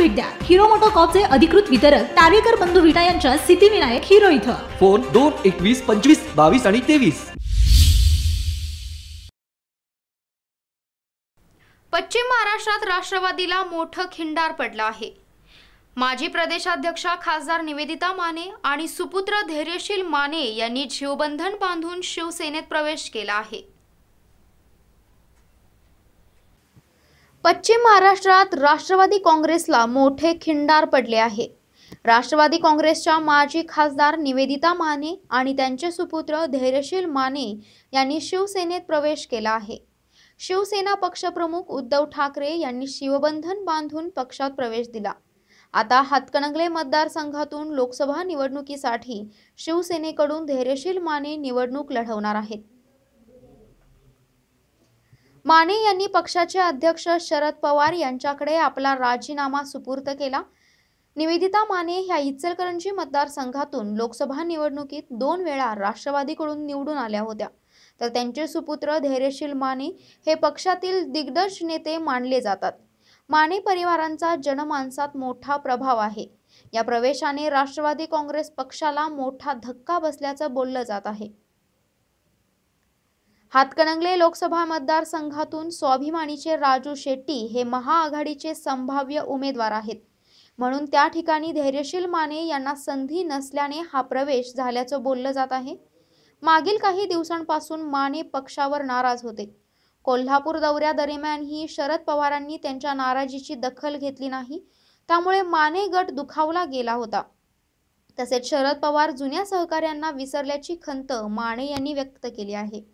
भेट द्या हिरो मोटोकॉपचे अधिकृत वितरक तारेकर बंधू विटा यांच्या सिद्धिविनायक हिरो इथं फोन दोन एकवीस पंचवीस बावीस आणि तेवीस पश्चिम महाराष्ट्रात राष्ट्रवादीला मोठं खिंडार पडलं आहे माजी प्रदेशाध्यक्ष खासदार निवेदिता माने आणि सुपुत्र धैर्यशील माने यांनी जीवबंधन बांधून शिवसेनेत प्रवेश केला आहे पश्चिम महाराष्ट्रात राष्ट्रवादी काँग्रेसला मोठे खिंडार पडले आहे राष्ट्रवादी काँग्रेसच्या माजी खासदार निवेदिता माने आणि त्यांचे सुपुत्र धैर्यशील माने यांनी शिवसेनेत प्रवेश केला आहे शिवसेना पक्षप्रमुख उद्धव ठाकरे यांनी शिवबंधन बांधून पक्षात प्रवेश दिला आता हातकणंगले मतदारसंघातून लोकसभा निवडणुकीसाठी शिवसेनेकडून धैर्यशील माने निवडणूक लढवणार आहेत माने यांनी पक्षाचे अध्यक्ष शरद पवार यांच्याकडे आपला राजीनामा सुपूर्त केला निवेदिता माने ह्या इचलकरंजी मतदारसंघातून लोकसभा निवडणुकीत दोन वेळा राष्ट्रवादीकडून निवडून आल्या होत्या तर त्यांचे सुपुत्र धैर्यशील माने हे पक्षातील दिग्दर्श नेते मानले जातात माने परिवारांचा जनमानसात मोठा प्रभाव आहे या प्रवेशाने राष्ट्रवादी काँग्रेस पक्षाला मोठा धक्का बसल्याचं बोललं जात आहे हातकणंगले लोकसभा मतदारसंघातून स्वाभिमानीचे राजू शेट्टी हे महाआघाडीचे संभाव्य उमेदवार आहेत म्हणून त्या ठिकाणी धैर्यशील माने यांना संधी नसल्याने हा प्रवेश झाल्याचं बोललं जात आहे मागील काही दिवसांपासून माने पक्षावर नाराज होते कोल्हापूर दौऱ्यादरम्यानही शरद पवारांनी त्यांच्या नाराजीची दखल घेतली नाही त्यामुळे माने गट दुखावला गेला होता तसेच शरद पवार जुन्या सहकार्यांना विसरल्याची खंत माने यांनी व्यक्त केली आहे